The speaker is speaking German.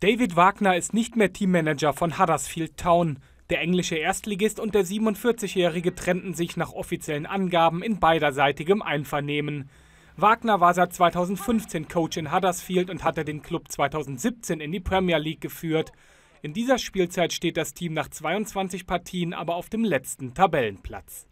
David Wagner ist nicht mehr Teammanager von Huddersfield Town. Der englische Erstligist und der 47-Jährige trennten sich nach offiziellen Angaben in beiderseitigem Einvernehmen. Wagner war seit 2015 Coach in Huddersfield und hatte den Club 2017 in die Premier League geführt. In dieser Spielzeit steht das Team nach 22 Partien aber auf dem letzten Tabellenplatz.